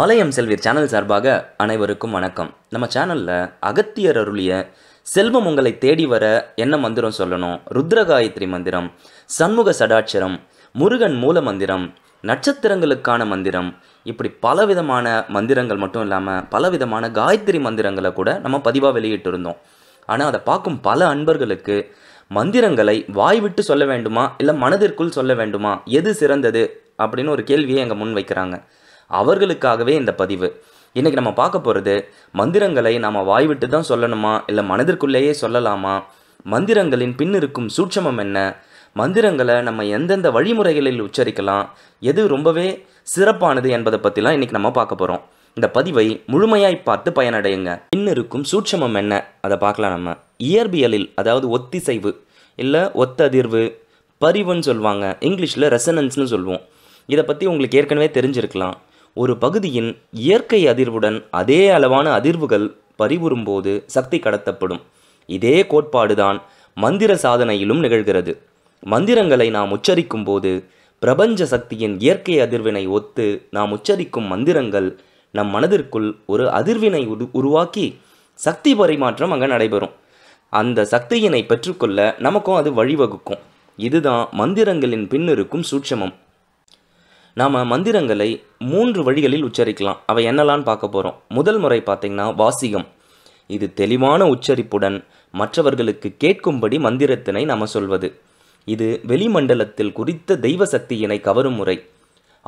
ஆலயம் செல்வீர் சேனல் சார்பாக அனைவருக்கும் வணக்கம் நம்ம சேனலில் அகத்தியர் அருளிய செல்வம் உங்களை தேடி வர என்ன மந்திரம் சொல்லணும் ருத்ரகாயத்ரி மந்திரம் சண்முக சடாட்சரம் முருகன் மூல மந்திரம் நட்சத்திரங்களுக்கான மந்திரம் இப்படி பலவிதமான மந்திரங்கள் மட்டும் இல்லாமல் பலவிதமான காயத்ரி மந்திரங்களை கூட நம்ம பதிவாக வெளியிட்டிருந்தோம் ஆனால் அதை பார்க்கும் பல அன்பர்களுக்கு மந்திரங்களை வாய்விட்டு சொல்ல வேண்டுமா இல்லை மனதிற்குள் சொல்ல வேண்டுமா எது சிறந்தது அப்படின்னு ஒரு கேள்வியை எங்கள் முன் வைக்கிறாங்க அவர்களுக்காகவே இந்த பதிவு இன்றைக்கி நம்ம பார்க்க போகிறது மந்திரங்களை நாம் வாய்விட்டு தான் சொல்லணுமா இல்லை மனதிற்குள்ளேயே சொல்லலாமா மந்திரங்களின் பின் இருக்கும் சூட்சமம் என்ன மந்திரங்களை நம்ம எந்தெந்த வழிமுறைகளில் உச்சரிக்கலாம் எது ரொம்பவே சிறப்பானது என்பதை பற்றிலாம் இன்றைக்கி நம்ம பார்க்க போகிறோம் இந்த பதிவை முழுமையாய் பார்த்து பயனடையுங்க பின் இருக்கும் சூட்சமம் என்ன அதை பார்க்கலாம் நம்ம இயற்பியலில் அதாவது ஒத்திசைவு இல்லை ஒத்ததிர்வு பரிவுன்னு சொல்லுவாங்க இங்கிலீஷில் ரெசனன்ஸ்னு சொல்லுவோம் இதை பற்றி உங்களுக்கு ஏற்கனவே தெரிஞ்சிருக்கலாம் ஒரு பகுதியின் இயற்கை அதிர்வுடன் அதே அளவான அதிர்வுகள் பறிவுறும்போது சக்தி கடத்தப்படும் இதே கோட்பாடுதான் மந்திர சாதனையிலும் நிகழ்கிறது மந்திரங்களை நாம் உச்சரிக்கும் போது பிரபஞ்ச சக்தியின் இயற்கை அதிர்வினை ஒத்து நாம் உச்சரிக்கும் மந்திரங்கள் நம் மனதிற்குள் ஒரு அதிர்வினை உருவாக்கி சக்தி பரிமாற்றம் அங்கே நடைபெறும் அந்த சக்தியினை பெற்றுக்கொள்ள நமக்கும் அது வழிவகுக்கும் இதுதான் மந்திரங்களின் பின்னிருக்கும் சூட்சமம் நாம் மந்திரங்களை மூன்று வழிகளில் உச்சரிக்கலாம் அவை என்னெல்லாம் பார்க்க போகிறோம் முதல் முறை பார்த்திங்கன்னா வாசிகம் இது தெளிவான உச்சரிப்புடன் மற்றவர்களுக்கு கேட்கும்படி மந்திரத்தினை நாம் சொல்வது இது வெளிமண்டலத்தில் குறித்த தெய்வ சக்தியினை கவரும் முறை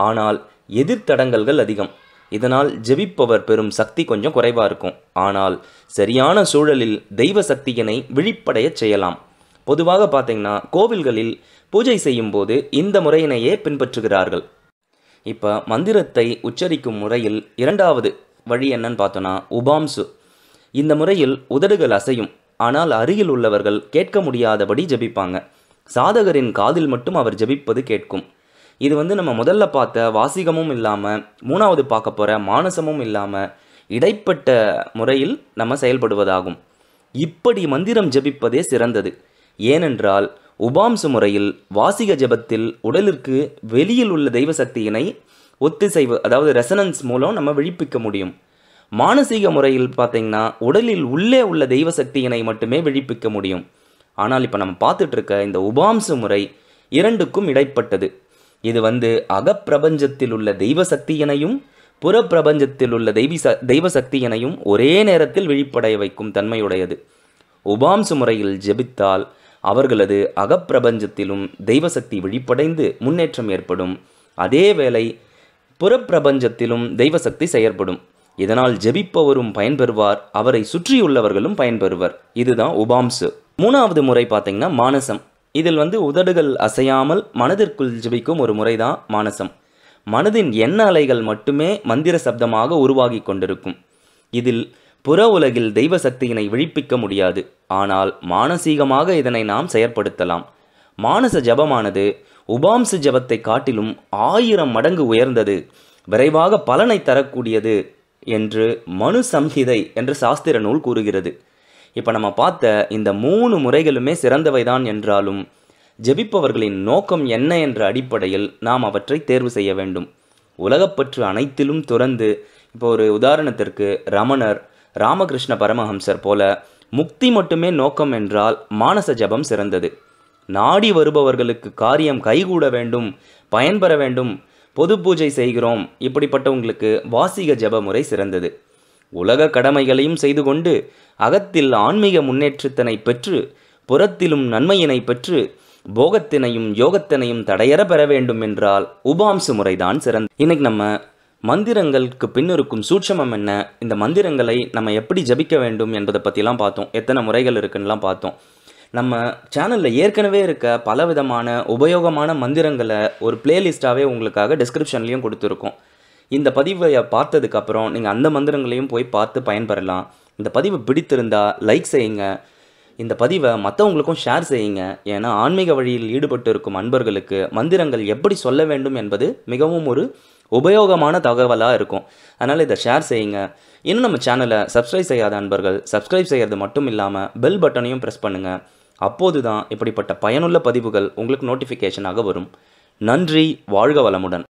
ஆனால் எதிர்த்தடங்கல்கள் அதிகம் இதனால் ஜெபிப்பவர் பெறும் சக்தி கொஞ்சம் குறைவாக இருக்கும் ஆனால் சரியான சூழலில் தெய்வ சக்தியினை விழிப்படைய செய்யலாம் பொதுவாக பார்த்தீங்கன்னா கோவில்களில் பூஜை செய்யும்போது இந்த முறையினையே பின்பற்றுகிறார்கள் இப்போ மந்திரத்தை உச்சரிக்கும் முறையில் இரண்டாவது வழி என்னன்னு பார்த்தோன்னா உபாம்சு இந்த முறையில் உதடுகள் அசையும் ஆனால் அருகில் உள்ளவர்கள் கேட்க முடியாதபடி ஜபிப்பாங்க சாதகரின் காதில் மட்டும் அவர் ஜபிப்பது கேட்கும் இது வந்து நம்ம முதல்ல பார்த்த வாசிகமும் இல்லாமல் மூணாவது பார்க்க போகிற மானசமும் இல்லாமல் இடைப்பட்ட முறையில் நம்ம செயல்படுவதாகும் இப்படி மந்திரம் ஜபிப்பதே சிறந்தது ஏனென்றால் உபாம்சு முறையில் வாசிக ஜபத்தில் உடலிற்கு வெளியில் உள்ள தெய்வ சக்தியினை ஒத்திசைவு அதாவது ரெசனன்ஸ் மூலம் நம்ம விழிப்பிக்க முடியும் மானசீக முறையில் பார்த்தீங்கன்னா உடலில் உள்ளே உள்ள தெய்வ சக்தியினை மட்டுமே விழிப்பிக்க முடியும் ஆனால் இப்போ நம்ம பார்த்துட்டு இருக்க இந்த உபாம்சு முறை இரண்டுக்கும் இடைப்பட்டது இது வந்து அகப்பிரபஞ்சத்தில் உள்ள தெய்வ சக்தியினையும் புறப்பிரபஞ்சத்தில் உள்ள தெய்வி ச தெய்வ சக்தியினையும் ஒரே நேரத்தில் விழிப்படைய வைக்கும் தன்மையுடையது உபாம்சு முறையில் ஜெபித்தால் அவர்களது அகப்பிரபஞ்சத்திலும் தெய்வசக்தி விழிப்படைந்து முன்னேற்றம் ஏற்படும் அதேவேளை புறப்பிரபஞ்சத்திலும் தெய்வசக்தி செயற்படும் இதனால் ஜெபிப்பவரும் பயன்பெறுவார் அவரை சுற்றியுள்ளவர்களும் பயன்பெறுவர் இதுதான் உபாம்சு மூணாவது முறை பார்த்தீங்கன்னா மானசம் இதில் வந்து உதடுகள் அசையாமல் மனதிற்குள் ஜெபிக்கும் ஒரு முறை தான் மானசம் மனதின் எண்ண அலைகள் மட்டுமே மந்திர சப்தமாக உருவாகி கொண்டிருக்கும் இதில் புற உலகில் தெய்வ சக்தியினை விழிப்பிக்க முடியாது ஆனால் மானசீகமாக இதனை நாம் செயற்படுத்தலாம் மானச ஜபமானது உபாம்சு ஜபத்தை காட்டிலும் ஆயிரம் மடங்கு உயர்ந்தது விரைவாக பலனை தரக்கூடியது என்று மனு சம்ஹிதை என்று சாஸ்திர நூல் கூறுகிறது இப்போ நம்ம பார்த்த இந்த மூணு முறைகளுமே சிறந்தவைதான் என்றாலும் ஜபிப்பவர்களின் நோக்கம் என்ன என்ற அடிப்படையில் நாம் அவற்றை தேர்வு செய்ய வேண்டும் உலகப்பற்று அனைத்திலும் துறந்து இப்போ ஒரு உதாரணத்திற்கு ரமணர் ராமகிருஷ்ண பரமஹம்சர் போல முக்தி மட்டுமே நோக்கம் என்றால் மானச ஜபம் சிறந்தது நாடி வருபவர்களுக்கு காரியம் கைகூட வேண்டும் பயன்பெற வேண்டும் பொது பூஜை செய்கிறோம் இப்படிப்பட்டவங்களுக்கு வாசிக ஜப முறை சிறந்தது உலக கடமைகளையும் செய்து கொண்டு அகத்தில் ஆன்மீக முன்னேற்றத்தினை பெற்று புறத்திலும் நன்மையினை பெற்று போகத்தினையும் யோகத்தினையும் தடையற பெற வேண்டும் என்றால் உபாம்சு முறைதான் சிறந்த இன்னைக்கு நம்ம மந்திரங்களுக்கு பின்னிருக்கும் சூட்சமம் என்ன இந்த மந்திரங்களை நம்ம எப்படி ஜபிக்க வேண்டும் என்பதை பற்றிலாம் பார்த்தோம் எத்தனை முறைகள் இருக்குன்னுலாம் பார்த்தோம் நம்ம சேனலில் ஏற்கனவே இருக்க பல விதமான உபயோகமான மந்திரங்களை ஒரு பிளேலிஸ்ட்டாகவே உங்களுக்காக டிஸ்கிரிப்ஷன்லேயும் கொடுத்துருக்கோம் இந்த பதிவை பார்த்ததுக்கப்புறம் நீங்கள் அந்த மந்திரங்களையும் போய் பார்த்து பயன்பெறலாம் இந்த பதிவு பிடித்திருந்தால் லைக் செய்யுங்க இந்த பதிவை மற்றவங்களுக்கும் ஷேர் செய்யுங்க ஏன்னா ஆன்மீக வழியில் ஈடுபட்டு இருக்கும் அன்பர்களுக்கு மந்திரங்கள் எப்படி சொல்ல வேண்டும் என்பது மிகவும் ஒரு உபயோகமான தகவலாக இருக்கும் அதனால் இதை ஷேர் செய்யுங்க இன்னும் நம்ம சேனலை சப்ஸ்கிரைப் செய்யாத அன்பர்கள் சப்ஸ்கிரைப் செய்கிறது மட்டும் இல்லாமல் பெல் பட்டனையும் ப்ரெஸ் பண்ணுங்கள் அப்போது தான் இப்படிப்பட்ட பயனுள்ள பதிவுகள் உங்களுக்கு நோட்டிஃபிகேஷனாக வரும் நன்றி வாழ்க வளமுடன்